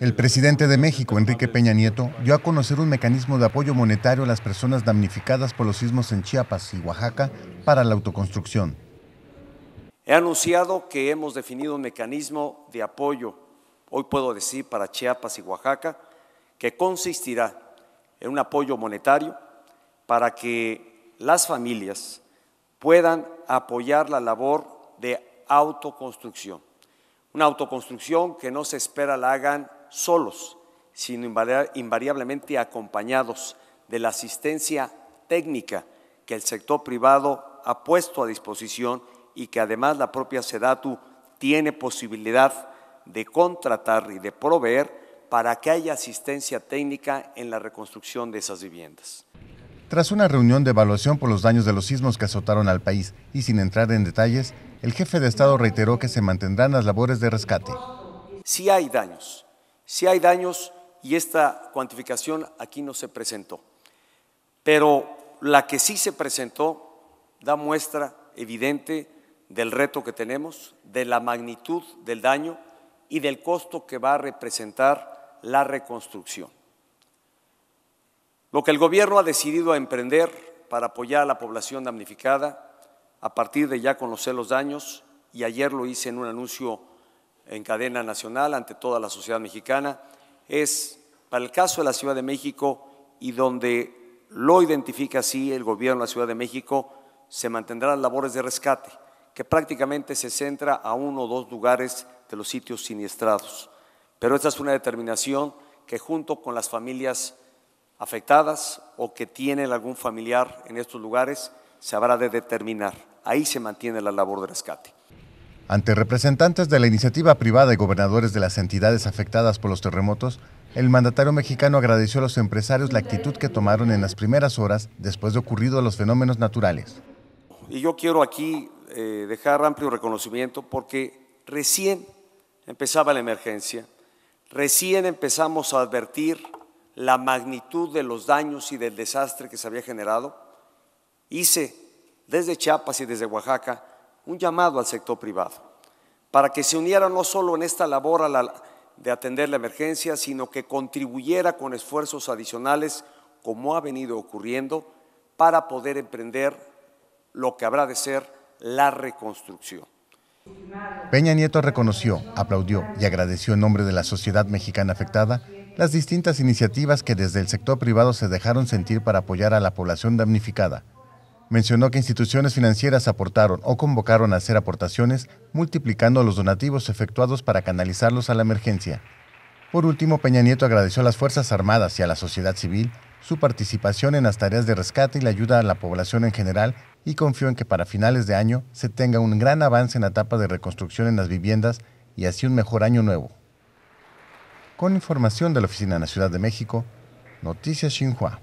El presidente de México, Enrique Peña Nieto, dio a conocer un mecanismo de apoyo monetario a las personas damnificadas por los sismos en Chiapas y Oaxaca para la autoconstrucción. He anunciado que hemos definido un mecanismo de apoyo, hoy puedo decir, para Chiapas y Oaxaca, que consistirá en un apoyo monetario para que las familias puedan apoyar la labor de autoconstrucción. Una autoconstrucción que no se espera la hagan solos, sino invariablemente acompañados de la asistencia técnica que el sector privado ha puesto a disposición y que además la propia SEDATU tiene posibilidad de contratar y de proveer para que haya asistencia técnica en la reconstrucción de esas viviendas. Tras una reunión de evaluación por los daños de los sismos que azotaron al país y sin entrar en detalles, el jefe de Estado reiteró que se mantendrán las labores de rescate. Si sí hay daños, si sí hay daños y esta cuantificación aquí no se presentó, pero la que sí se presentó da muestra evidente del reto que tenemos, de la magnitud del daño y del costo que va a representar la reconstrucción. Lo que el gobierno ha decidido emprender para apoyar a la población damnificada a partir de ya conocer los daños, y ayer lo hice en un anuncio en cadena nacional ante toda la sociedad mexicana, es para el caso de la Ciudad de México y donde lo identifica así el gobierno de la Ciudad de México, se mantendrán labores de rescate, que prácticamente se centra a uno o dos lugares de los sitios siniestrados. Pero esta es una determinación que junto con las familias afectadas o que tienen algún familiar en estos lugares, se habrá de determinar. Ahí se mantiene la labor de rescate. Ante representantes de la iniciativa privada y gobernadores de las entidades afectadas por los terremotos, el mandatario mexicano agradeció a los empresarios la actitud que tomaron en las primeras horas después de ocurrido los fenómenos naturales. Y yo quiero aquí eh, dejar amplio reconocimiento porque recién empezaba la emergencia, recién empezamos a advertir la magnitud de los daños y del desastre que se había generado, hice desde Chiapas y desde Oaxaca un llamado al sector privado para que se uniera no solo en esta labor de atender la emergencia, sino que contribuyera con esfuerzos adicionales, como ha venido ocurriendo, para poder emprender lo que habrá de ser la reconstrucción. Peña Nieto reconoció, aplaudió y agradeció en nombre de la sociedad mexicana afectada las distintas iniciativas que desde el sector privado se dejaron sentir para apoyar a la población damnificada. Mencionó que instituciones financieras aportaron o convocaron a hacer aportaciones, multiplicando los donativos efectuados para canalizarlos a la emergencia. Por último, Peña Nieto agradeció a las Fuerzas Armadas y a la sociedad civil su participación en las tareas de rescate y la ayuda a la población en general y confió en que para finales de año se tenga un gran avance en la etapa de reconstrucción en las viviendas y así un mejor año nuevo. Con información de la Oficina Ciudad de México, Noticias Xinhua.